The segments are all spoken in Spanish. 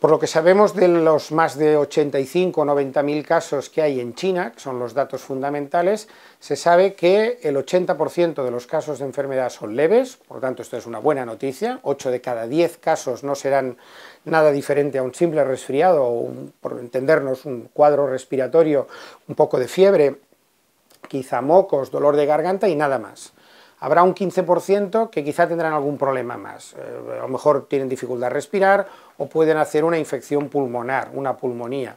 Por lo que sabemos de los más de 85 o 90 mil casos que hay en China, que son los datos fundamentales, se sabe que el 80% de los casos de enfermedad son leves, por lo tanto esto es una buena noticia, 8 de cada 10 casos no serán nada diferente a un simple resfriado o, por entendernos, un cuadro respiratorio, un poco de fiebre, quizá mocos, dolor de garganta y nada más habrá un 15% que quizá tendrán algún problema más. Eh, a lo mejor tienen dificultad a respirar o pueden hacer una infección pulmonar, una pulmonía.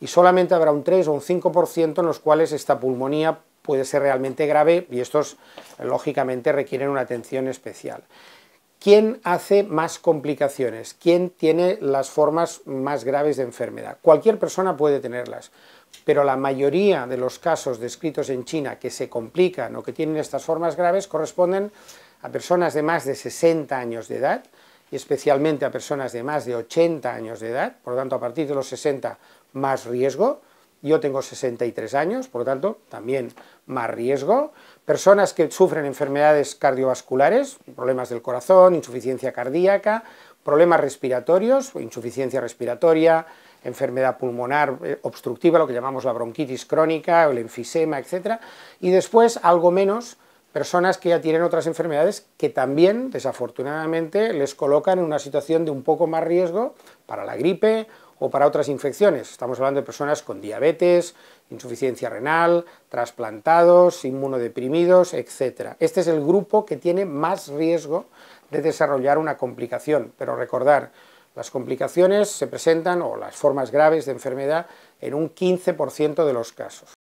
Y solamente habrá un 3 o un 5% en los cuales esta pulmonía puede ser realmente grave y estos, lógicamente, requieren una atención especial. ¿Quién hace más complicaciones? ¿Quién tiene las formas más graves de enfermedad? Cualquier persona puede tenerlas, pero la mayoría de los casos descritos en China que se complican o que tienen estas formas graves corresponden a personas de más de 60 años de edad y especialmente a personas de más de 80 años de edad, por lo tanto a partir de los 60 más riesgo, yo tengo 63 años, por lo tanto, también más riesgo. Personas que sufren enfermedades cardiovasculares, problemas del corazón, insuficiencia cardíaca, problemas respiratorios, insuficiencia respiratoria, enfermedad pulmonar eh, obstructiva, lo que llamamos la bronquitis crónica, el enfisema, etc. Y después, algo menos, personas que ya tienen otras enfermedades que también, desafortunadamente, les colocan en una situación de un poco más riesgo para la gripe o para otras infecciones. Estamos hablando de personas con diabetes, insuficiencia renal, trasplantados, inmunodeprimidos, etc. Este es el grupo que tiene más riesgo de desarrollar una complicación, pero recordar, las complicaciones se presentan, o las formas graves de enfermedad, en un 15% de los casos.